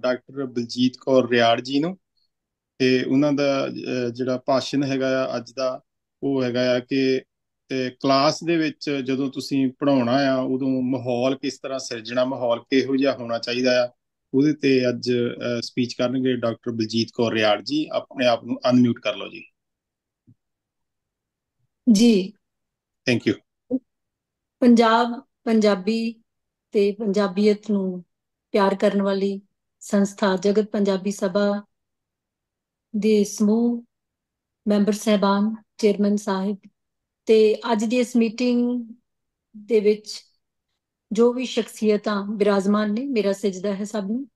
doctor Baljit Kaur Riar ਜੀ ਨੂੰ ਤੇ ਉਹਨਾਂ ਦਾ ਜਿਹੜਾ ਭਾਸ਼ਣ ਹੈਗਾ ਆ ਅੱਜ ਦਾ ਉਹ ਹੈਗਾ ਆ ਕਿ ਕਲਾਸ ਦੇ ਵਿੱਚ ਜਦੋਂ ਤੁਸੀਂ ਪੜਾਉਣਾ ਆ ਉਦੋਂ ਮਾਹੌਲ ਕਿਸ ਤਰ੍ਹਾਂ ਸਿਰਜਣਾ ਮਾਹੌਲ ਕਿਹੋ ਜਿਹਾ ਹੋਣਾ ਚਾਹੀਦਾ ਆ ਉਹਦੇ ਤੇ ਅੱਜ ਸਪੀਚ ਕਰਨਗੇ ਡਾਕਟਰ ਬਲਜੀਤ ਕੌਰ ਰਿਆੜ ਜੀ ਆਪਣੇ ਆਪ ਨੂੰ ਅਨਮਿਊਟ ਕਰ ਲਓ ਜੀ ਜੀ ਥੈਂਕ ਯੂ ਪੰਜਾਬ ਪੰਜਾਬੀ ਤੇ ਪੰਜਾਬੀਅਤ ਨੂੰ ਪਿਆਰ ਕਰਨ ਵਾਲੀ ਸੰਸਥਾ ਜਗਤ ਪੰਜਾਬੀ ਸਭਾ ਦੇ ਸਮੂਹ ਮੈਂਬਰ ਸਹਿਬਾਨ ਚੇਅਰਮੈਨ ਸਾਹਿਬ ਤੇ ਅੱਜ ਦੀ ਇਸ ਮੀਟਿੰਗ ਦੇ ਵਿੱਚ ਜੋ ਵੀ ਸ਼ਖਸੀਅਤਾਂ ਬਿਰਾਜਮਾਨ ਨੇ ਮੇਰਾ ਸਜਦਾ ਹੈ ਸਭ ਨੂੰ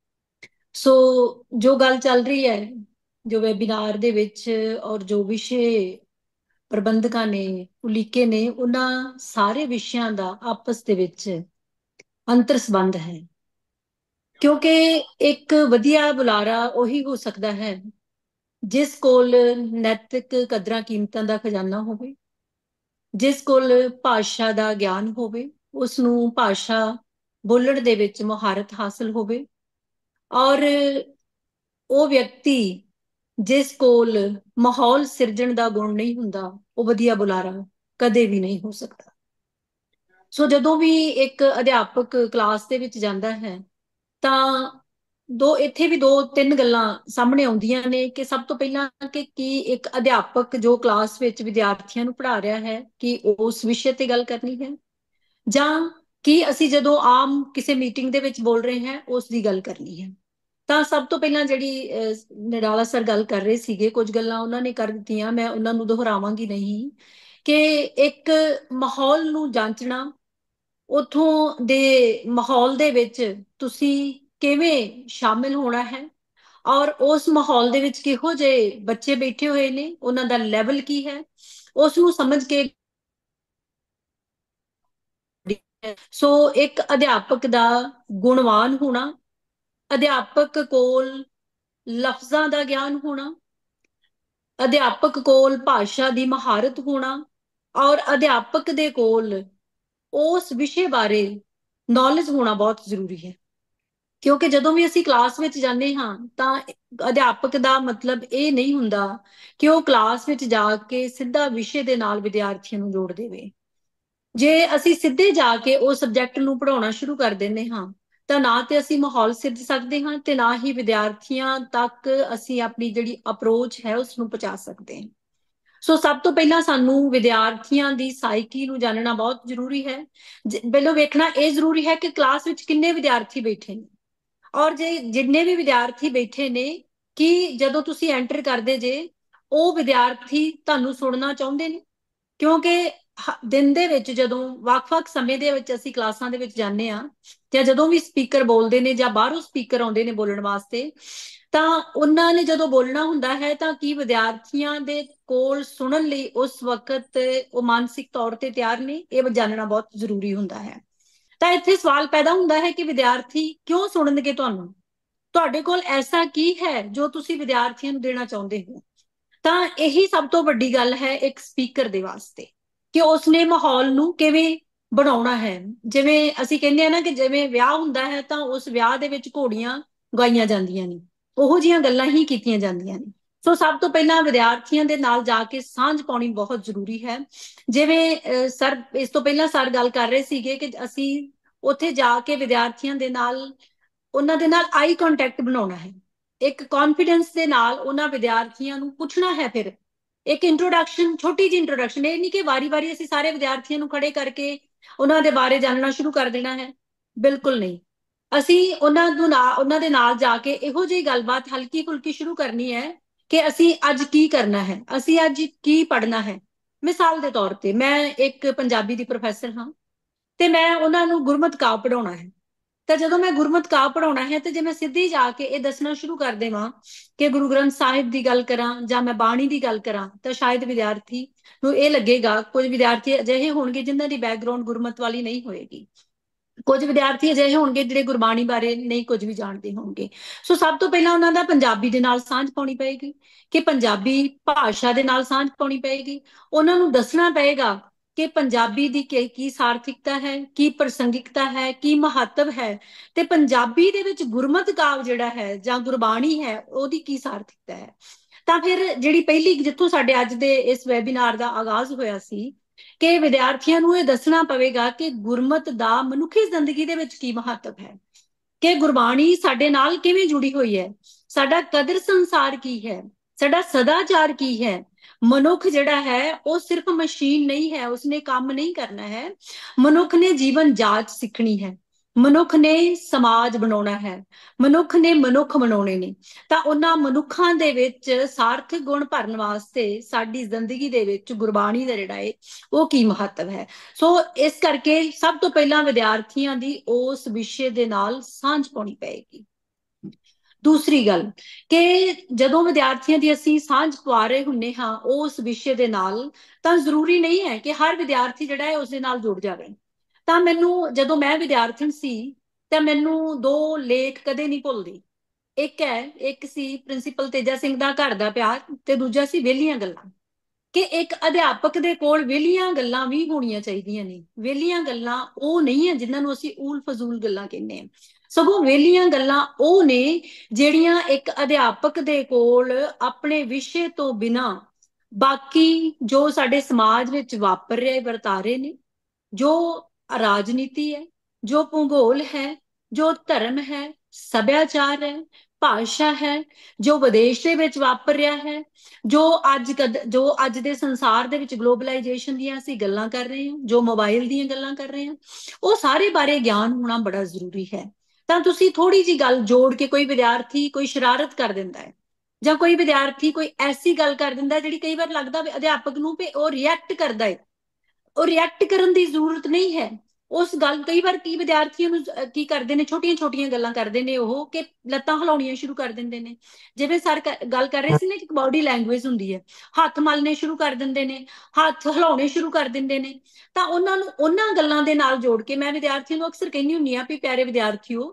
ਸੋ ਜੋ ਗੱਲ ਚੱਲ ਰਹੀ ਹੈ ਜੋ ਵੈਬਿਨਾਰ ਦੇ ਵਿੱਚ ਔਰ ਜੋ ਵਿਸ਼ੇ ਪ੍ਰਬੰਧਕਾਂ ਨੇ ਉਲੀਕੇ ਨੇ ਉਹਨਾਂ ਸਾਰੇ ਵਿਸ਼ਿਆਂ ਦਾ ਆਪਸ ਦੇ ਵਿੱਚ ਅੰਤਰ ਸੰਬੰਧ ਹੈ ਕਿਉਂਕਿ ਇੱਕ ਵਧੀਆ ਬੁਲਾਰਾ ਉਹੀ ਹੋ ਸਕਦਾ ਹੈ ਜਿਸ ਕੋਲ ਨੈਤਿਕ ਕਦਰਾਂ ਕੀਮਤਾਂ ਦਾ ਖਜ਼ਾਨਾ ਹੋਵੇ ਜਿਸ ਕੋਲ ਭਾਸ਼ਾ ਦਾ ਗਿਆਨ ਹੋਵੇ ਉਸ ਨੂੰ ਭਾਸ਼ਾ ਬੋਲਣ ਦੇ ਵਿੱਚ ਮਹਾਰਤ ਹਾਸਲ ਹੋਵੇ ਔਰ ਉਹ ਵਿਅਕਤੀ ਜਿਸ ਕੋਲ ਮਾਹੌਲ ਸਿਰਜਣ ਦਾ ਗੁਣ ਨਹੀਂ ਹੁੰਦਾ ਉਹ ਵਧੀਆ ਬੁਲਾਰਾ ਕਦੇ ਵੀ ਨਹੀਂ ਹੋ ਸਕਦਾ ਸੋ ਜਦੋਂ ਵੀ ਇੱਕ ਅਧਿਆਪਕ ਕਲਾਸ ਦੇ ਵਿੱਚ ਜਾਂਦਾ ਹੈ ਤਾਂ ਦੋ ਇੱਥੇ ਵੀ ਦੋ ਤਿੰਨ ਗੱਲਾਂ ਸਾਹਮਣੇ ਆਉਂਦੀਆਂ ਨੇ ਕਿ ਸਭ ਤੋਂ ਪਹਿਲਾਂ ਕਿ ਕੀ ਇੱਕ ਅਧਿਆਪਕ ਜੋ ਕਲਾਸ ਵਿੱਚ ਵਿਦਿਆਰਥੀਆਂ ਨੂੰ ਪੜ੍ਹਾ ਰਿਹਾ ਹੈ ਕਿ ਉਸ ਵਿਸ਼ੇ ਤੇ ਗੱਲ ਕਰਨੀ ਹੈ ਜਾਂ ਕਿ ਅਸੀਂ ਜਦੋਂ ਆਮ ਕਿਸੇ ਮੀਟਿੰਗ ਦੇ ਵਿੱਚ ਬੋਲ ਰਹੇ ਹਾਂ ਉਸ ਦੀ ਗੱਲ ਕਰਨੀ ਹੈ ਤਾਂ ਸਭ ਤੋਂ ਪਹਿਲਾਂ ਜਿਹੜੀ ਨਡਾਲਾ ਸਰ ਗੱਲ ਕਰ ਰਹੇ ਸੀਗੇ ਕੁਝ ਗੱਲਾਂ ਉਹਨਾਂ ਨੇ ਕਰ ਦਿੱਤੀਆਂ ਮੈਂ ਉਹਨਾਂ ਨੂੰ ਦੁਹਰਾਵਾਂਗੀ ਨਹੀਂ ਕਿ ਇੱਕ ਮਾਹੌਲ ਨੂੰ ਜਾਂਚਣਾ ਉਥੋਂ ਦੇ ਮਾਹੌਲ ਦੇ ਵਿੱਚ ਤੁਸੀਂ ਕਿਵੇਂ ਸ਼ਾਮਿਲ ਹੋਣਾ ਹੈ ਔਰ ਉਸ ਮਾਹੌਲ ਦੇ ਵਿੱਚ ਕਿਹੋ ਜਿਹੇ ਬੱਚੇ ਬੈਠੇ ਹੋਏ ਨੇ ਉਹਨਾਂ ਦਾ ਲੈਵਲ ਕੀ ਹੈ ਉਸ ਨੂੰ ਸਮਝ ਕੇ ਸੋ ਇੱਕ ਅਧਿਆਪਕ ਦਾ ਗੁਣਵਾਨ ਹੋਣਾ ਅਧਿਆਪਕ ਕੋਲ ਲਫ਼ਜ਼ਾਂ ਦਾ ਗਿਆਨ ਹੋਣਾ ਅਧਿਆਪਕ ਕੋਲ ਭਾਸ਼ਾ ਦੀ ਮਹਾਰਤ ਹੋਣਾ ਔਰ ਅਧਿਆਪਕ ਦੇ ਕੋਲ ਉਸ ਵਿਸ਼ੇ ਬਾਰੇ ਨੌਲੇਜ ਹੋਣਾ ਬਹੁਤ ਜ਼ਰੂਰੀ ਹੈ ਕਿਉਂਕਿ ਜਦੋਂ ਵੀ ਅਸੀਂ ਕਲਾਸ ਵਿੱਚ ਜਾਂਦੇ ਹਾਂ ਤਾਂ ਅਧਿਆਪਕ ਦਾ ਮਤਲਬ ਇਹ ਨਹੀਂ ਹੁੰਦਾ ਕਿ ਉਹ ਕਲਾਸ ਵਿੱਚ ਜਾ ਕੇ ਸਿੱਧਾ ਵਿਸ਼ੇ ਦੇ ਨਾਲ ਵਿਦਿਆਰਥੀਆਂ ਨੂੰ ਜੋੜ ਦੇਵੇ ਜੇ ਅਸੀਂ ਸਿੱਧੇ ਜਾ ਕੇ ਉਹ ਸਬਜੈਕਟ ਨੂੰ ਪੜਾਉਣਾ ਸ਼ੁਰੂ ਕਰ ਦਿੰਦੇ ਹਾਂ ਤਾਂ ਨਾ ਤੇ ਅਸੀਂ ਮਾਹੌਲ ਸਿਰਜ ਸਕਦੇ ਹਾਂ ਤੇ ਨਾ ਹੀ ਵਿਦਿਆਰਥੀਆਂ ਤੱਕ ਅਸੀਂ ਆਪਣੀ ਜਿਹੜੀ ਅਪਰੋਚ ਹੈ ਉਸ ਨੂੰ ਪਹੁੰਚਾ ਸਕਦੇ ਹਾਂ ਸੋ ਸਭ ਤੋਂ ਪਹਿਲਾਂ ਸਾਨੂੰ ਵਿਦਿਆਰਥੀਆਂ ਦੀ ਸਾਈਕੀ ਨੂੰ ਜਾਣਨਾ ਬਹੁਤ ਜ਼ਰੂਰੀ ਹੈ ਪਹਿਲਾਂ ਵੇਖਣਾ ਇਹ ਜ਼ਰੂਰੀ ਹੈ ਕਿ ਕਲਾਸ ਵਿੱਚ ਕਿੰਨੇ ਵਿਦਿਆਰਥੀ ਬੈਠੇ ਨੇ ਔਰ ਜੇ ਜਿੰਨੇ ਵੀ ਵਿਦਿਆਰਥੀ ਬੈਠੇ ਨੇ ਕਿ ਜਦੋਂ ਤੁਸੀਂ ਐਂਟਰ ਕਰਦੇ ਜੇ ਉਹ ਵਿਦਿਆਰਥੀ ਤੁਹਾਨੂੰ ਸੁਣਨਾ ਚਾਹੁੰਦੇ ਨੇ ਕਿਉਂਕਿ ਦਿਨ ਦੇ ਵਿੱਚ ਜਦੋਂ ਵੱਖ-ਵੱਖ ਸਮੇਂ ਦੇ ਵਿੱਚ ਅਸੀਂ ਕਲਾਸਾਂ ਦੇ ਵਿੱਚ ਜਾਂਦੇ ਆ ਜਾਂ ਜਦੋਂ ਵੀ ਸਪੀਕਰ ਬੋਲਦੇ ਨੇ ਜਾਂ ਬਾਹਰੋਂ ਸਪੀਕਰ ਆਉਂਦੇ ਨੇ ਬੋਲਣ ਵਾਸਤੇ ਤਾਂ ਉਹਨਾਂ ਨੇ ਜਦੋਂ ਬੋਲਣਾ ਹੁੰਦਾ ਹੈ ਤਾਂ ਕੀ ਵਿਦਿਆਰਥੀਆਂ ਦੇ ਕੋਲ ਸੁਣਨ ਲਈ ਉਸ ਵਕਤ ਉਹ ਮਾਨਸਿਕ ਤੌਰ ਤੇ ਤਿਆਰ ਨੇ ਇਹ ਜਾਣਨਾ ਬਹੁਤ ਜ਼ਰੂਰੀ ਹੁੰਦਾ ਹੈ ਤਾਂ ਇੱਥੇ ਸਵਾਲ ਪੈਦਾ ਹੁੰਦਾ ਹੈ ਕਿ ਵਿਦਿਆਰਥੀ ਕਿਉਂ ਸੁਣਨਗੇ ਤੁਹਾਨੂੰ ਤੁਹਾਡੇ ਕੋਲ ਐਸਾ ਕੀ ਹੈ ਜੋ ਤੁਸੀਂ ਵਿਦਿਆਰਥੀਆਂ ਨੂੰ ਦੇਣਾ ਚਾਹੁੰਦੇ ਹੋ ਤਾਂ ਇਹੀ ਸਭ ਤੋਂ ਵੱਡੀ ਗੱਲ ਹੈ ਇੱਕ ਸਪੀਕਰ ਦੇ ਵਾਸਤੇ ਕਿ ਉਸਨੇ ਮਾਹੌਲ ਨੂੰ ਕਿਵੇਂ ਬਣਾਉਣਾ ਹੈ ਜਿਵੇਂ ਅਸੀਂ ਕਹਿੰਦੇ ਆ ਨਾ ਕਿ ਜਿਵੇਂ ਵਿਆਹ ਹੁੰਦਾ ਹੈ ਤਾਂ ਉਸ ਵਿਆਹ ਦੇ ਵਿੱਚ ਘੋੜੀਆਂ ਗਾਈਆਂ ਜਾਂਦੀਆਂ ਨੇ ਉਹੋ ਜੀਆਂ ਗੱਲਾਂ ਹੀ ਕੀਤੀਆਂ ਜਾਂਦੀਆਂ ਨੇ ਸੋ ਸਭ ਤੋਂ ਪਹਿਲਾਂ ਵਿਦਿਆਰਥੀਆਂ ਦੇ ਨਾਲ ਜਾ ਕੇ ਸਾਂਝ ਪਾਉਣੀ ਬਹੁਤ ਜ਼ਰੂਰੀ ਹੈ ਜਿਵੇਂ ਸਰ ਇਸ ਤੋਂ ਪਹਿਲਾਂ ਸਰ ਗੱਲ ਕਰ ਰਹੇ ਸੀਗੇ ਕਿ ਅਸੀਂ ਉੱਥੇ ਜਾ ਕੇ ਵਿਦਿਆਰਥੀਆਂ ਦੇ ਨਾਲ ਉਹਨਾਂ ਦੇ ਨਾਲ ਆਈ ਕੰਟੈਕਟ ਬਣਾਉਣਾ ਹੈ ਇੱਕ ਕੌਨਫੀਡੈਂਸ ਦੇ ਨਾਲ ਉਹਨਾਂ ਵਿਦਿਆਰਥੀਆਂ ਨੂੰ ਪੁੱਛਣਾ ਹੈ ਫਿਰ ਇੱਕ ਇੰਟਰੋਡਕਸ਼ਨ ਛੋਟੀ ਜੀ ਇੰਟਰੋਡਕਸ਼ਨ ਇਹ ਨਹੀਂ ਕਿ ਵਾਰੀ-ਵਾਰੀ ਅਸੀਂ ਸਾਰੇ ਵਿਦਿਆਰਥੀਆਂ ਨੂੰ ਖੜੇ ਕਰਕੇ ਉਹਨਾਂ ਦੇ ਬਾਰੇ ਜਾਣਨਾ ਸ਼ੁਰੂ ਕਰ ਦੇਣਾ ਹੈ ਬਿਲਕੁਲ ਨਹੀਂ ਅਸੀਂ ਉਹਨਾਂ ਨੂੰ ਉਹਨਾਂ ਦੇ ਨਾਲ ਜਾ ਕੇ ਇਹੋ ਜਿਹੀ ਗੱਲਬਾਤ ਹਲਕੀ-ਫੁਲਕੀ ਸ਼ੁਰੂ ਕਰਨੀ ਹੈ ਕਿ ਅਸੀਂ ਅੱਜ ਕੀ ਕਰਨਾ ਹੈ ਅਸੀਂ ਅੱਜ ਕੀ ਪੜ੍ਹਨਾ ਹੈ ਮਿਸਾਲ ਦੇ ਤੌਰ ਤੇ ਮੈਂ ਇੱਕ ਪੰਜਾਬੀ ਦੀ ਪ੍ਰੋਫੈਸਰ ਹਾਂ ਤੇ ਮੈਂ ਉਹਨਾਂ ਨੂੰ ਗੁਰਮਤ ਕਾਵ ਪੜਾਉਣਾ ਹੈ ਤਾਂ ਜਦੋਂ ਮੈਂ ਗੁਰਮਤ ਕਾ ਪੜਾਉਣਾ ਹੈ ਤੇ ਜੇ ਮੈਂ ਸਿੱਧੀ ਜਾ ਕੇ ਇਹ ਦੱਸਣਾ ਸ਼ੁਰੂ ਕਰ ਦੇਵਾਂ ਕਿ ਗੁਰੂ ਗ੍ਰੰਥ ਸਾਹਿਬ ਦੀ ਗੱਲ ਕਰਾਂ ਜਾਂ ਮੈਂ ਬਾਣੀ ਦੀ ਗੱਲ ਕਰਾਂ ਤਾਂ ਸ਼ਾਇਦ ਵਿਦਿਆਰਥੀ ਨੂੰ ਇਹ ਲੱਗੇਗਾ ਕੁਝ ਵਿਦਿਆਰਥੀ ਅਜਿਹੇ ਹੋਣਗੇ ਜਿਨ੍ਹਾਂ ਦੀ ਬੈਕਗ੍ਰਾਉਂਡ ਗੁਰਮਤ ਵਾਲੀ ਨਹੀਂ ਹੋਏਗੀ ਕੁਝ ਵਿਦਿਆਰਥੀ ਅਜਿਹੇ ਹੋਣਗੇ ਜਿਹੜੇ ਗੁਰਬਾਣੀ ਬਾਰੇ ਨਹੀਂ ਕੁਝ ਵੀ ਜਾਣਦੇ ਹੋਣਗੇ ਸੋ ਸਭ ਤੋਂ ਪਹਿਲਾਂ ਉਹਨਾਂ ਦਾ ਪੰਜਾਬੀ ਦੇ ਨਾਲ ਸਾਂਝ ਪਾਉਣੀ ਪਏਗੀ ਕਿ ਪੰਜਾਬੀ ਭਾਸ਼ਾ ਦੇ ਨਾਲ ਸਾਂਝ ਪਾਉਣੀ ਪਏਗੀ ਉਹਨਾਂ ਨੂੰ ਦੱਸਣਾ ਪਏਗਾ ਕਿ ਪੰਜਾਬੀ ਦੀ ਕੀ ਕੀ ਸਾਰਥਿਕਤਾ ਹੈ ਕੀ ਪ੍ਰਸੰਗਿਕਤਾ ਹੈ ਕੀ ਮਹੱਤਵ ਹੈ ਤੇ ਪੰਜਾਬੀ ਦੇ ਵਿੱਚ ਗੁਰਮਤ ਕਾਵ ਜਿਹੜਾ ਹੈ ਜਾਂ ਗੁਰਬਾਣੀ ਹੈ ਉਹਦੀ ਕੀ ਸਾਰਥਿਕਤਾ ਹੈ ਤਾਂ ਫਿਰ ਜਿਹੜੀ ਪਹਿਲੀ ਜਿੱਥੋਂ ਸਾਡੇ ਅੱਜ ਦੇ ਇਸ ਵੈਬਿਨਾਰ ਦਾ ਆਗਾਜ਼ ਹੋਇਆ ਸੀ ਕਿ ਵਿਦਿਆਰਥੀਆਂ ਨੂੰ ਇਹ ਦੱਸਣਾ ਪਵੇਗਾ ਕਿ ਗੁਰਮਤ ਦਾ ਮਨੁੱਖੀ ਜ਼ਿੰਦਗੀ ਦੇ ਵਿੱਚ ਕੀ ਮਹੱਤਵ ਹੈ ਕਿ ਗੁਰਬਾਣੀ ਸਾਡੇ ਨਾਲ ਕਿਵੇਂ ਜੁੜੀ ਹੋਈ ਹੈ ਸਾਡਾ ਕਦਰ ਸੰਸਾਰ ਕੀ ਹੈ ਸਾਡਾ ਸਦਾਚਾਰ ਕੀ ਹੈ ਮਨੁੱਖ ਜਿਹੜਾ ਹੈ ਉਹ ਸਿਰਫ ਮਸ਼ੀਨ ਨਹੀਂ ਹੈ ਉਸਨੇ ਕੰਮ ਨਹੀਂ ਕਰਨਾ ਹੈ ਮਨੁੱਖ ਨੇ ਜੀਵਨ ਜਾਚ ਸਿੱਖਣੀ ਹੈ ਮਨੁੱਖ ਨੇ ਸਮਾਜ ਬਣਾਉਣਾ ਹੈ ਮਨੁੱਖ ਨੇ ਮਨੁੱਖ ਬਣਾਉਣੇ ਨੇ ਤਾਂ ਉਹਨਾਂ ਮਨੁੱਖਾਂ ਦੇ ਵਿੱਚ ਸਾਰਥਕ ਗੁਣ ਭਰਨ ਵਾਸਤੇ ਸਾਡੀ ਜ਼ਿੰਦਗੀ ਦੇ ਵਿੱਚ ਗੁਰਬਾਣੀ ਦਾ ਜਿਹੜਾ ਏ ਉਹ ਕੀ ਮਹੱਤਵ ਹੈ ਸੋ ਇਸ ਕਰਕੇ ਸਭ ਤੋਂ ਪਹਿਲਾਂ ਵਿਦਿਆਰਥੀਆਂ ਦੀ ਉਸ ਵਿਸ਼ੇ ਦੇ ਨਾਲ ਸਾਂਝ ਪਾਉਣੀ ਪਏਗੀ ਦੂਸਰੀ ਗੱਲ ਕਿ ਜਦੋਂ ਵਿਦਿਆਰਥੀਆਂ ਦੀ ਅਸੀਂ ਸਾਂਝ ਪਵਾ ਰਹੇ ਹੁੰਨੇ ਹਾਂ ਉਸ ਵਿਸ਼ੇ ਦੇ ਨਾਲ ਤਾਂ ਜ਼ਰੂਰੀ ਨਹੀਂ ਹੈ ਕਿ ਹਰ ਵਿਦਿਆਰਥੀ ਜਿਹੜਾ ਹੈ ਉਸ ਦੇ ਨਾਲ ਜੁੜ ਜਾਵੇ ਤਾਂ ਮੈਨੂੰ ਜਦੋਂ ਮੈਂ ਵਿਦਿਆਰਥਣ ਸੀ ਤਾਂ ਮੈਨੂੰ ਦੋ ਲੇਖ ਕਦੇ ਨਹੀਂ ਭੁੱਲਦੇ ਇੱਕ ਹੈ ਇੱਕ ਸੀ ਪ੍ਰਿੰਸੀਪਲ ਤੇਜਾ ਸਿੰਘ ਦਾ ਘਰ ਦਾ ਪਿਆਰ ਤੇ ਦੂਜਾ ਸੀ ਵਿਹਲੀਆਂ ਗੱਲਾਂ ਕਿ ਇੱਕ ਅਧਿਆਪਕ ਦੇ ਕੋਲ ਵਿਹਲੀਆਂ ਗੱਲਾਂ ਵੀ ਹੋਣੀਆਂ ਚਾਹੀਦੀਆਂ ਨੇ ਵਿਹਲੀਆਂ ਗੱਲਾਂ ਉਹ ਨਹੀਂ ਹੈ ਜਿਨ੍ਹਾਂ ਨੂੰ ਅਸੀਂ ਊਲ ਫਜ਼ੂਲ ਗੱਲਾਂ ਕਹਿੰਦੇ ਆ ਸਗੋਂ ਵੇਲੀਆਂ ਗੱਲਾਂ ਉਹ ਨੇ ਜਿਹੜੀਆਂ ਇੱਕ ਅਧਿਆਪਕ ਦੇ ਕੋਲ ਆਪਣੇ ਵਿਸ਼ੇ ਤੋਂ ਬਿਨਾ ਬਾਕੀ ਜੋ ਸਾਡੇ ਸਮਾਜ ਵਿੱਚ ਵਾਪਰ ਹੈ ਵਰਤਾਰੇ ਨੇ ਜੋ ਰਾਜਨੀਤੀ ਹੈ ਜੋ ਭੂਗੋਲ ਹੈ ਜੋ ਧਰਮ ਹੈ ਸਭਿਆਚਾਰ ਹੈ ਭਾਸ਼ਾ ਹੈ ਜੋ ਵਿਦੇਸ਼ ਦੇ ਵਿੱਚ ਵਾਪਰ ਰਿਹਾ ਹੈ ਜੋ ਅੱਜ ਜੋ ਅੱਜ ਦੇ ਸੰਸਾਰ ਦੇ ਵਿੱਚ ਗਲੋਬਲਾਈਜੇਸ਼ਨ ਦੀਆਂ ਅਸੀਂ ਗੱਲਾਂ ਕਰ ਰਹੇ ਹਾਂ ਜੋ ਮੋਬਾਈਲ ਦੀਆਂ ਗੱਲਾਂ ਕਰ ਰਹੇ ਹਾਂ ਉਹ ਸਾਰੇ ਬਾਰੇ ਗਿਆਨ ਹੋਣਾ ਬੜਾ ਜ਼ਰੂਰੀ ਹੈ ਤਾਂ ਤੁਸੀਂ ਥੋੜੀ ਜੀ ਗੱਲ ਜੋੜ ਕੇ ਕੋਈ ਵਿਦਿਆਰਥੀ ਕੋਈ ਸ਼ਰਾਰਤ ਕਰ ਦਿੰਦਾ ਹੈ ਜਾਂ ਕੋਈ ਵਿਦਿਆਰਥੀ ਕੋਈ ਐਸੀ ਗੱਲ ਕਰ ਦਿੰਦਾ ਜਿਹੜੀ ਕਈ ਵਾਰ ਲੱਗਦਾ ਵੀ ਅਧਿਆਪਕ ਨੂੰ ਵੀ ਉਹ ਰਿਐਕਟ ਕਰਦਾ ਹੈ ਉਹ ਰਿਐਕਟ ਕਰਨ ਦੀ ਜ਼ਰੂਰਤ ਨਹੀਂ ਹੈ ਉਸ ਗੱਲ ਕਈ ਵਾਰ ਕੀ ਵਿਦਿਆਰਥੀਆਂ ਨੂੰ ਕੀ ਕਰਦੇ ਨੇ ਛੋਟੀਆਂ-ਛੋਟੀਆਂ ਗੱਲਾਂ ਕਰਦੇ ਨੇ ਉਹ ਕਿ ਲੱਤਾਂ ਹਿਲਾਉਣੀਆਂ ਸ਼ੁਰੂ ਕਰ ਦਿੰਦੇ ਨੇ ਜਿਵੇਂ ਸਰ ਗੱਲ ਕਰ ਰਹੇ ਸੀ ਨਾ ਕਿ ਬਾਡੀ ਲੈਂਗੁਏਜ ਹੁੰਦੀ ਹੈ ਹੱਥ ਮਲਨੇ ਸ਼ੁਰੂ ਕਰ ਦਿੰਦੇ ਨੇ ਹੱਥ ਹਿਲਾਉਣੇ ਸ਼ੁਰੂ ਕਰ ਦਿੰਦੇ ਨੇ ਤਾਂ ਉਹਨਾਂ ਨੂੰ ਉਹਨਾਂ ਗੱਲਾਂ ਦੇ ਨਾਲ ਜੋੜ ਕੇ ਮੈਂ ਵਿਦਿਆਰਥੀਆਂ ਨੂੰ ਅਕਸਰ ਕਹਿੰਦੀ ਹੁੰਨੀ ਆ ਵੀ ਪਿਆਰੇ ਵਿਦਿਆਰਥੀਓ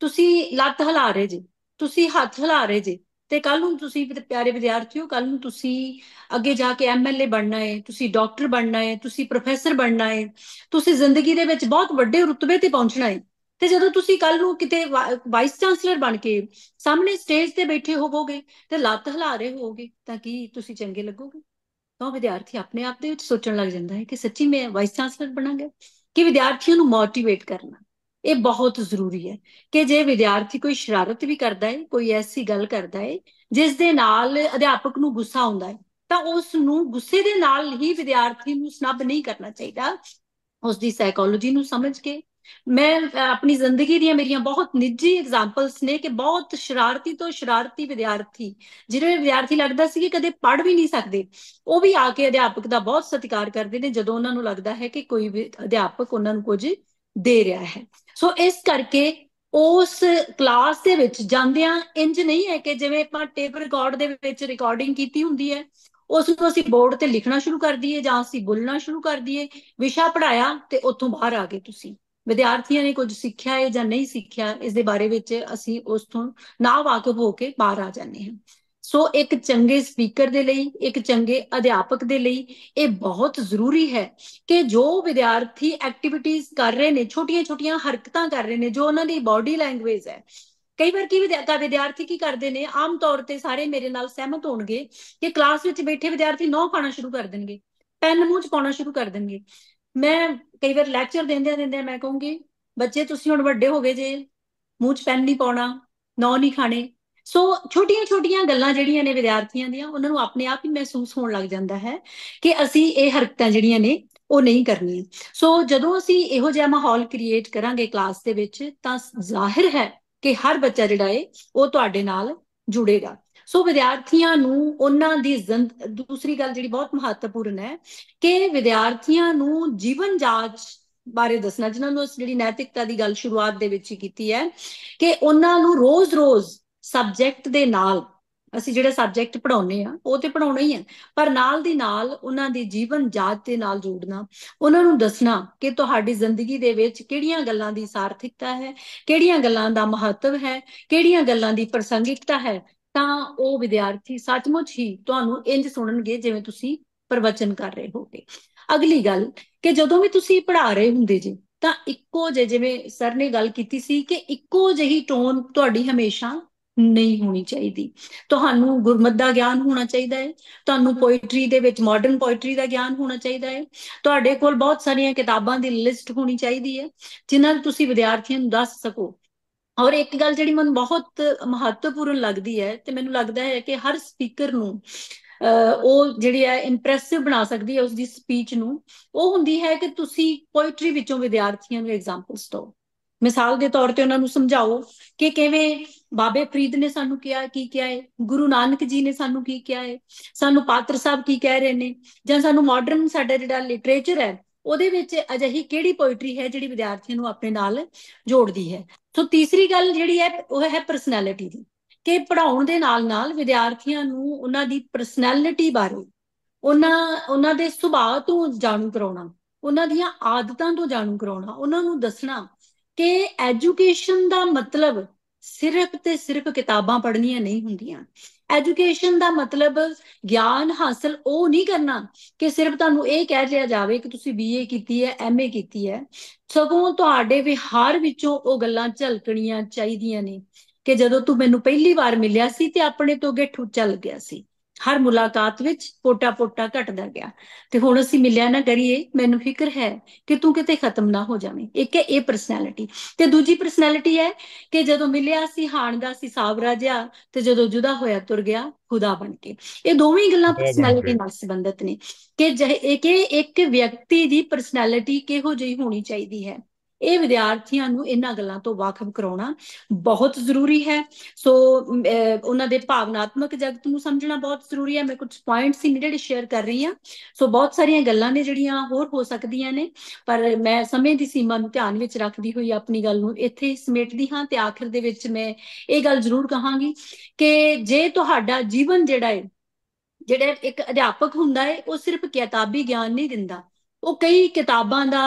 ਤੁਸੀਂ ਲੱਤ ਹਿਲਾ ਰਹੇ ਜੀ ਤੁਸੀਂ ਹੱਥ ਹਿਲਾ ਰਹੇ ਜੀ ਤੇ ਕੱਲ ਨੂੰ ਤੁਸੀਂ ਪਿਆਰੇ ਵਿਦਿਆਰਥੀਓ ਕੱਲ ਨੂੰ ਤੁਸੀਂ ਅੱਗੇ ਜਾ ਕੇ ਐਮਐਲਏ ਬਣਨਾ ਹੈ ਤੁਸੀਂ ਡਾਕਟਰ ਬਣਨਾ ਹੈ ਤੁਸੀਂ ਪ੍ਰੋਫੈਸਰ ਬਣਨਾ ਹੈ ਤੁਸੀਂ ਜ਼ਿੰਦਗੀ ਦੇ ਵਿੱਚ ਬਹੁਤ ਵੱਡੇ ਰੁਤਬੇ ਤੇ ਪਹੁੰਚਣਾ ਹੈ ਤੇ ਜਦੋਂ ਤੁਸੀਂ ਕੱਲ ਨੂੰ ਕਿਤੇ ਵਾਈਸ ਚਾਂਸਲਰ ਬਣ ਕੇ ਸਾਹਮਣੇ ਸਟੇਜ ਤੇ ਬੈਠੇ ਹੋਵੋਗੇ ਤੇ ਲੱਤ ਹਿਲਾ ਰਹੇ ਹੋਵੋਗੇ ਤਾਂ ਕੀ ਤੁਸੀਂ ਚੰਗੇ ਲੱਗੋਗੇ ਤਾਂ ਵਿਦਿਆਰਥੀ ਆਪਣੇ ਆਪ ਦੇ ਵਿੱਚ ਸੋਚਣ ਲੱਗ ਜਾਂਦਾ ਹੈ ਕਿ ਸੱਚੀ ਮੈਂ ਵਾਈਸ ਚਾਂਸਲਰ ਬਣਾਂਗਾ ਕਿ ਵਿਦਿਆਰਥੀਆਂ ਨੂੰ ਮੋਟੀਵੇਟ ਕਰਨਾ ਇਹ ਬਹੁਤ ਜ਼ਰੂਰੀ ਹੈ ਕਿ ਜੇ ਵਿਦਿਆਰਥੀ ਕੋਈ ਸ਼ਰਾਰਤ ਵੀ ਕਰਦਾ ਹੈ ਕੋਈ ਐਸੀ ਗੱਲ ਕਰਦਾ ਹੈ ਜਿਸ ਦੇ ਨਾਲ ਅਧਿਆਪਕ ਨੂੰ ਗੁੱਸਾ ਆਉਂਦਾ ਹੈ ਤਾਂ ਉਸ ਨੂੰ ਗੁੱਸੇ ਦੇ ਨਾਲ ਹੀ ਵਿਦਿਆਰਥੀ ਨੂੰ ਸਨਬ ਨਹੀਂ ਕਰਨਾ ਚਾਹੀਦਾ ਉਸ ਦੀ ਸਾਈਕੋਲੋਜੀ ਨੂੰ ਸਮਝ ਕੇ ਮੈਂ ਆਪਣੀ ਜ਼ਿੰਦਗੀ ਦੀਆਂ ਮੇਰੀਆਂ ਬਹੁਤ ਨਿੱਜੀ ਐਗਜ਼ਾਮਪਲਸ ਨੇ ਕਿ ਬਹੁਤ ਸ਼ਰਾਰਤੀ ਤੋਂ ਸ਼ਰਾਰਤੀ ਵਿਦਿਆਰਥੀ ਜਿਹੜੇ ਵਿਦਿਆਰਥੀ ਲੱਗਦਾ ਸੀ ਕਿ ਕਦੇ ਪੜ ਵੀ ਨਹੀਂ ਸਕਦੇ ਉਹ ਵੀ ਆ ਕੇ ਅਧਿਆਪਕ ਦਾ ਬਹੁਤ ਸਤਿਕਾਰ ਕਰਦੇ ਨੇ ਜਦੋਂ ਉਹਨਾਂ ਨੂੰ ਲੱਗਦਾ ਹੈ ਕਿ ਕੋਈ ਵੀ ਅਧਿਆਪਕ ਉਹਨਾਂ ਨੂੰ ਕੁਝ ਦੇ ਰਿਹਾ ਹੈ ਸੋ ਇਸ ਕਰਕੇ ਉਸ ਕਲਾਸ ਦੇ ਵਿੱਚ ਜਾਂਦਿਆਂ ਇੰਜ ਨਹੀਂ ਹੈ ਕਿ ਜਿਵੇਂ ਆਪਾਂ ਟੇਪ ਰਿਕਾਰਡ ਦੇ ਵਿੱਚ ਰਿਕਾਰਡਿੰਗ ਕੀਤੀ ਹੁੰਦੀ ਹੈ ਉਸ ਨੂੰ ਅਸੀਂ ਬੋਰਡ ਤੇ ਲਿਖਣਾ ਸ਼ੁਰੂ ਕਰ ਦਈਏ ਜਾਂ ਅਸੀਂ ਬੋਲਣਾ ਸ਼ੁਰੂ ਕਰ ਦਈਏ ਵਿਸ਼ਾ ਪੜਾਇਆ ਤੇ ਉੱਥੋਂ ਬਾਹਰ ਆ ਗਏ ਤੁਸੀਂ ਵਿਦਿਆਰਥੀਆਂ ਨੇ ਕੁਝ ਸਿੱਖਿਆ ਹੈ ਜਾਂ ਨਹੀਂ ਸਿੱਖਿਆ ਇਸ ਦੇ ਬਾਰੇ ਵਿੱਚ ਅਸੀਂ ਉਸ ਤੋਂ ਨਾ ਵਾਕਿਫ ਹੋ ਕੇ ਬਾਹਰ ਆ ਜਾਂਦੇ ਹਾਂ ਸੋ ਇੱਕ ਚੰਗੇ ਸਪੀਕਰ ਦੇ ਲਈ ਇੱਕ ਚੰਗੇ ਅਧਿਆਪਕ ਦੇ ਲਈ ਇਹ ਬਹੁਤ ਜ਼ਰੂਰੀ ਹੈ ਕਿ ਜੋ ਵਿਦਿਆਰਥੀ ਐਕਟੀਵਿਟੀਜ਼ ਕਰ ਰਹੇ ਨੇ ਛੋਟੀਆਂ-ਛੋਟੀਆਂ ਹਰਕਤਾਂ ਕਰ ਰਹੇ ਨੇ ਜੋ ਉਹਨਾਂ ਦੀ ਬਾਡੀ ਲੈਂਗੁਏਜ ਹੈ ਕਈ ਵਾਰ ਕੀ ਵਿਦਿਆਰਥੀ ਵਿਦਿਆਰਥੀ ਕੀ ਕਰਦੇ ਨੇ ਆਮ ਤੌਰ ਤੇ ਸਾਰੇ ਮੇਰੇ ਨਾਲ ਸਹਿਮਤ ਹੋਣਗੇ ਕਿ ਕਲਾਸ ਵਿੱਚ ਬੈਠੇ ਵਿਦਿਆਰਥੀ ਨੌ ਪਾਣਾ ਸ਼ੁਰੂ ਕਰ ਦੇਣਗੇ ਪੈਨ ਮੂੰਹ ਚ ਪਾਉਣਾ ਸ਼ੁਰੂ ਕਰ ਦੇਣਗੇ ਮੈਂ ਕਈ ਵਾਰ ਲੈਕਚਰ ਦਿੰਦੇ ਦਿੰਦੇ ਮੈਂ ਕਹੂੰਗੀ ਬੱਚੇ ਤੁਸੀਂ ਹੁਣ ਵੱਡੇ ਹੋ ਗਏ ਜੇ ਮੂੰਹ ਚ ਪੈਨ ਨਹੀਂ ਪਾਉਣਾ ਨੌ ਨਹੀਂ ਖਾਣੇ ਸੋ ਛੋਟੀਆਂ-ਛੋਟੀਆਂ ਗੱਲਾਂ ਜਿਹੜੀਆਂ ਨੇ ਵਿਦਿਆਰਥੀਆਂ ਦੀਆਂ ਉਹਨਾਂ ਨੂੰ ਆਪਣੇ ਆਪ ਹੀ ਮਹਿਸੂਸ ਹੋਣ ਲੱਗ ਜਾਂਦਾ ਹੈ ਕਿ ਅਸੀਂ ਇਹ ਹਰਕਤਾਂ ਜਿਹੜੀਆਂ ਨੇ ਉਹ ਨਹੀਂ ਕਰਨੀਆਂ ਸੋ ਜਦੋਂ ਅਸੀਂ ਇਹੋ ਜਿਹਾ ਮਾਹੌਲ ਕ੍ਰੀਏਟ ਕਰਾਂਗੇ ਕਲਾਸ ਦੇ ਵਿੱਚ ਤਾਂ ਜ਼ਾਹਿਰ ਹੈ ਕਿ ਹਰ ਬੱਚਾ ਜਿਹੜਾ ਏ ਉਹ ਤੁਹਾਡੇ ਨਾਲ ਜੁੜੇਗਾ ਸੋ ਵਿਦਿਆਰਥੀਆਂ ਨੂੰ ਉਹਨਾਂ ਦੀ ਦੂਸਰੀ ਗੱਲ ਜਿਹੜੀ ਬਹੁਤ ਮਹੱਤਵਪੂਰਨ ਹੈ ਕਿ ਵਿਦਿਆਰਥੀਆਂ ਨੂੰ ਜੀਵਨ ਜਾਂਚ ਬਾਰੇ ਦੱਸਣਾ ਜਿਨ੍ਹਾਂ ਨੂੰ ਜਿਹੜੀ ਨੈਤਿਕਤਾ ਦੀ ਗੱਲ ਸ਼ੁਰੂਆਤ ਦੇ ਵਿੱਚ ਹੀ ਕੀਤੀ ਹੈ ਕਿ ਉਹਨਾਂ ਨੂੰ ਰੋਜ਼-ਰੋਜ਼ ਸਬਜੈਕਟ ਦੇ ਨਾਲ ਅਸੀਂ ਜਿਹੜੇ ਸਬਜੈਕਟ ਪੜਾਉਨੇ ਆ ਉਹ ਤੇ ਪੜਾਉਣਾ ਹੀ ਆ ਪਰ ਨਾਲ ਦੀ ਨਾਲ ਉਹਨਾਂ ਦੀ ਜੀਵਨ ਜਾਤ ਦੇ ਨਾਲ ਜੋੜਨਾ ਉਹਨਾਂ ਨੂੰ ਦੱਸਣਾ ਕਿ ਤੁਹਾਡੀ ਜ਼ਿੰਦਗੀ ਦੇ ਵਿੱਚ ਕਿਹੜੀਆਂ ਗੱਲਾਂ ਦੀ ਸਾਰਥਿਕਤਾ ਹੈ ਕਿਹੜੀਆਂ ਗੱਲਾਂ ਦਾ ਮਹੱਤਵ ਹੈ ਕਿਹੜੀਆਂ ਗੱਲਾਂ ਦੀ ਪ੍ਰਸੰਗਿਕਤਾ ਹੈ ਤਾਂ ਉਹ ਵਿਦਿਆਰਥੀ ਸੱਚਮੁੱਚ ਹੀ ਤੁਹਾਨੂੰ ਇੰਜ ਸੁਣਨਗੇ ਜਿਵੇਂ ਤੁਸੀਂ ਪ੍ਰਵਚਨ ਕਰ ਰਹੇ ਹੋਗੇ ਅਗਲੀ ਗੱਲ ਕਿ ਜਦੋਂ ਵੀ ਤੁਸੀਂ ਪੜ੍ਹਾ ਰਹੇ ਹੁੰਦੇ ਜੀ ਤਾਂ ਇੱਕੋ ਜਿਹੇ ਜਿਵੇਂ ਸਰ ਨੇ ਗੱਲ ਕੀਤੀ ਸੀ ਕਿ ਇੱਕੋ ਜਿਹੀ ਟੋਨ ਤੁਹਾਡੀ ਹਮੇਸ਼ਾ ਨਹੀਂ ਹੋਣੀ ਚਾਹੀਦੀ ਤੁਹਾਨੂੰ ਗੁਰਮਤ ਦਾ ਗਿਆਨ ਹੋਣਾ ਚਾਹੀਦਾ ਹੈ ਤੁਹਾਨੂੰ ਪੋਇਟਰੀ ਦੇ ਵਿੱਚ ਮਾਡਰਨ ਪੋਇਟਰੀ ਦਾ ਗਿਆਨ ਹੋਣਾ ਚਾਹੀਦਾ ਹੈ ਤੁਹਾਡੇ ਕੋਲ ਬਹੁਤ ਸਾਰੀਆਂ ਕਿਤਾਬਾਂ ਦੀ ਲਿਸਟ ਹੋਣੀ ਚਾਹੀਦੀ ਹੈ ਜਿਨ੍ਹਾਂ ਨੂੰ ਤੁਸੀਂ ਵਿਦਿਆਰਥੀਆਂ ਨੂੰ ਦੱਸ ਸਕੋ ਔਰ ਇੱਕ ਗੱਲ ਜਿਹੜੀ ਮੈਨੂੰ ਬਹੁਤ ਮਹੱਤਵਪੂਰਨ ਲੱਗਦੀ ਹੈ ਤੇ ਮੈਨੂੰ ਲੱਗਦਾ ਹੈ ਕਿ ਹਰ ਸਪੀਕਰ ਨੂੰ ਉਹ ਜਿਹੜੀ ਹੈ ਇੰਪ੍ਰੈਸਿਵ ਬਣਾ ਸਕਦੀ ਹੈ ਉਸ ਦੀ ਸਪੀਚ ਨੂੰ ਉਹ ਹੁੰਦੀ ਹੈ ਕਿ ਤੁਸੀਂ ਪੋਇਟਰੀ ਵਿੱਚੋਂ ਵਿਦਿਆਰਥੀਆਂ ਨੂੰ ਐਗਜ਼ਾਮਪਲਸ ਦਿਓ ਮਿਸਾਲ ਦੇ ਤੌਰ ਤੇ ਉਹਨਾਂ ਨੂੰ ਸਮਝਾਓ ਕਿ ਕਿਵੇਂ ਬਾਬੇ ਫਰੀਦ ਨੇ ਸਾਨੂੰ ਕਿਹਾ ਕੀ ਕਿਹਾ ਹੈ ਗੁਰੂ ਨਾਨਕ ਜੀ ਨੇ ਸਾਨੂੰ ਕੀ ਕਿਹਾ ਹੈ ਸਾਨੂੰ ਪਾਤਰ ਸਾਹਿਬ ਕੀ ਕਹਿ ਰਹੇ ਨੇ ਜਾਂ ਸਾਨੂੰ ਮਾਡਰਨ ਸਾਡਾ ਜਿਹੜਾ ਲਿਟਰੇਚਰ ਹੈ ਉਹਦੇ ਵਿੱਚ ਅਜਿਹੀ ਕਿਹੜੀ ਪੋਇਟਰੀ ਹੈ ਜਿਹੜੀ ਵਿਦਿਆਰਥੀ ਨੂੰ ਆਪਣੇ ਨਾਲ ਜੋੜਦੀ ਹੈ ਸੋ ਤੀਸਰੀ ਗੱਲ ਜਿਹੜੀ ਹੈ ਉਹ ਹੈ ਪਰਸਨੈਲਿਟੀ ਦੀ ਕਿ ਪੜਾਉਣ ਦੇ ਨਾਲ-ਨਾਲ ਵਿਦਿਆਰਥੀਆਂ ਨੂੰ ਉਹਨਾਂ ਦੀ ਪਰਸਨੈਲਿਟੀ ਬਾਰੇ ਉਹਨਾਂ ਉਹਨਾਂ ਦੇ ਸੁਭਾਅ ਤੋਂ ਜਾਣੂ ਕਰਾਉਣਾ ਉਹਨਾਂ ਦੀਆਂ ਆਦਤਾਂ ਤੋਂ ਜਾਣੂ ਕਰਾਉਣਾ ਉਹਨਾਂ ਨੂੰ ਦੱਸਣਾ ਕਿ ਐਜੂਕੇਸ਼ਨ ਦਾ ਮਤਲਬ ਸਿਰਫ ਤੇ ਸਿਰਫ ਕਿਤਾਬਾਂ ਪੜ੍ਹਨੀਆਂ ਨਹੀਂ ਹੁੰਦੀਆਂ ਐਜੂਕੇਸ਼ਨ ਦਾ ਮਤਲਬ ਗਿਆਨ ਹਾਸਲ ਉਹ ਨਹੀਂ ਕਰਨਾ ਕਿ ਸਿਰਫ ਤੁਹਾਨੂੰ ਇਹ ਕਹਿ ਲਿਆ ਜਾਵੇ ਕਿ ਤੁਸੀਂ ਬੀਏ ਕੀਤੀ ਹੈ ਐਮਏ ਕੀਤੀ ਹੈ ਸਗੋਂ ਤੁਹਾਡੇ ਵਿਹਾਰ ਵਿੱਚੋਂ ਉਹ ਗੱਲਾਂ ਝਲਕਣੀਆਂ ਚਾਹੀਦੀਆਂ ਨੇ ਕਿ ਜਦੋਂ ਤੂੰ ਮੈਨੂੰ ਪਹਿਲੀ ਵਾਰ ਮਿਲਿਆ ਸੀ ਤੇ ਆਪਣੇ ਤੋਂ ਅੱਗੇ ਠੁੱਚਾ ਲੱਗਿਆ ਸੀ ਹਰ ਮੁਲਾਕਾਤ ਵਿੱਚ ਪੋਟਾ-ਪੋਟਾ ਘਟਦਾ ਗਿਆ ਤੇ ਹੁਣ ਅਸੀਂ ਮਿਲਿਆ ਨਾ ਕਰੀਏ ਮੈਨੂੰ ਫਿਕਰ ਹੈ ਕਿ ਤੂੰ ਕਿਤੇ ਖਤਮ ਨਾ ਹੋ ਜਾਵੇਂ ਇੱਕ ਹੈ ਇਹ ਪਰਸਨੈਲਿਟੀ ਤੇ ਦੂਜੀ ਪਰਸਨੈਲਿਟੀ ਹੈ ਕਿ ਜਦੋਂ ਮਿਲਿਆ ਸੀ ਹਾਣ ਦਾ ਸੀ ਸਾਬ ਜਿਹਾ ਤੇ ਜਦੋਂ ਜੁਦਾ ਹੋਇਆ ਤੁਰ ਗਿਆ ਖੁਦਾ ਬਣ ਕੇ ਇਹ ਦੋਵੇਂ ਗੱਲਾਂ ਪਰਸਨੈਲਿਟੀ ਨਾਲ ਸੰਬੰਧਿਤ ਨੇ ਕਿ ਜੇ ਇੱਕ ਇੱਕ ਵਿਅਕਤੀ ਦੀ ਪਰਸਨੈਲਿਟੀ ਕਿਹੋ ਜਿਹੀ ਹੋਣੀ ਚਾਹੀਦੀ ਹੈ ਇਹ ਵਿਦਿਆਰਥੀਆਂ ਨੂੰ ਇਹਨਾਂ ਗੱਲਾਂ ਤੋਂ ਵਾਕਫ ਕਰਾਉਣਾ ਬਹੁਤ ਜ਼ਰੂਰੀ ਹੈ ਸੋ ਉਹਨਾਂ ਦੇ ਭਾਵਨਾਤਮਕ ਜਗਤ ਨੂੰ ਸਮਝਣਾ ਬਹੁਤ ਜ਼ਰੂਰੀ ਹੈ ਮੈਂ ਕੁਝ ਪੁਆਇੰਟਸ ਹੀ ਜਿਹੜੇ ਸ਼ੇਅਰ ਕਰ ਰਹੀ ਹਾਂ ਸੋ ਬਹੁਤ ਸਾਰੀਆਂ ਗੱਲਾਂ ਨੇ ਜਿਹੜੀਆਂ ਹੋਰ ਹੋ ਸਕਦੀਆਂ ਨੇ ਪਰ ਮੈਂ ਸਮੇਂ ਦੀ ਸੀਮਾ ਨੂੰ ਧਿਆਨ ਵਿੱਚ ਰੱਖਦੀ ਹੋਈ ਆਪਣੀ ਗੱਲ ਨੂੰ ਇੱਥੇ ਸਮੇਟਦੀ ਹਾਂ ਤੇ ਆਖਿਰ ਦੇ ਵਿੱਚ ਮੈਂ ਇਹ ਗੱਲ ਜ਼ਰੂਰ ਕਹਾਂਗੀ ਕਿ ਜੇ ਤੁਹਾਡਾ ਜੀਵਨ ਜਿਹੜਾ ਹੈ ਜਿਹੜਾ ਇੱਕ ਅਧਿਆਪਕ ਹੁੰਦਾ ਹੈ ਉਹ ਸਿਰਫ ਕਿਤਾਬੀ ਗਿਆਨ ਨਹੀਂ ਦਿੰਦਾ ਉਹ ਕਈ ਕਿਤਾਬਾਂ ਦਾ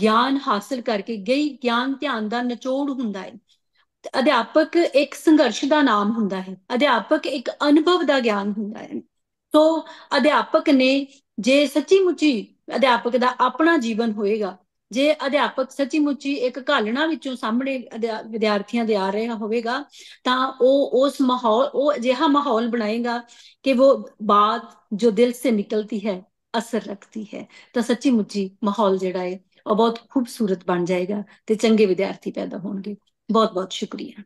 ਗਿਆਨ ਹਾਸਲ ਕਰਕੇ ਗਈ ਗਿਆਨ ਧਿਆਨ ਦਾ ਨਿਚੋੜ ਹੁੰਦਾ ਹੈ ਅਧਿਆਪਕ ਇੱਕ ਸੰਘਰਸ਼ ਦਾ ਨਾਮ ਹੁੰਦਾ ਹੈ ਅਧਿਆਪਕ ਇੱਕ ਅਨੁਭਵ ਦਾ ਗਿਆਨ ਹੁੰਦਾ ਹੈ ਸੋ ਅਧਿਆਪਕ ਨੇ ਜੇ ਸੱਚੀ ਮੁੱਚੀ ਅਧਿਆਪਕ ਦਾ ਆਪਣਾ ਜੀਵਨ ਹੋਏਗਾ ਜੇ ਅਧਿਆਪਕ ਸੱਚੀ ਮੁੱਚੀ ਇੱਕ ਘਾਲਣਾ ਵਿੱਚੋਂ ਸਾਹਮਣੇ ਵਿਦਿਆਰਥੀਆਂ ਦੇ ਆ ਰਿਹਾ ਹੋਵੇਗਾ ਤਾਂ ਉਹ ਉਸ ਮਾਹੌਲ ਉਹ ਅਜਿਹਾ ਮਾਹੌਲ ਬਣਾਏਗਾ ਕਿ ਉਹ ਬਾਤ ਜੋ ਦਿਲ ਸੇ ਨਿਕਲਤੀ ਹੈ ਅਸਰ ਰੱਖਦੀ ਹੈ ਤਾਂ ਸੱਚੀ ਮੁੱਚੀ ਮਾਹੌਲ ਜਿਹੜਾ ਹੈ ਔਰ ਬਹੁਤ ਖੂਬਸੂਰਤ ਬਣ ਜਾਏਗਾ ਤੇ ਚੰਗੇ ਵਿਦਿਆਰਥੀ ਪੈਦਾ ਹੋਣਗੇ ਬਹੁਤ ਬਹੁਤ ਸ਼ੁਕਰੀਆ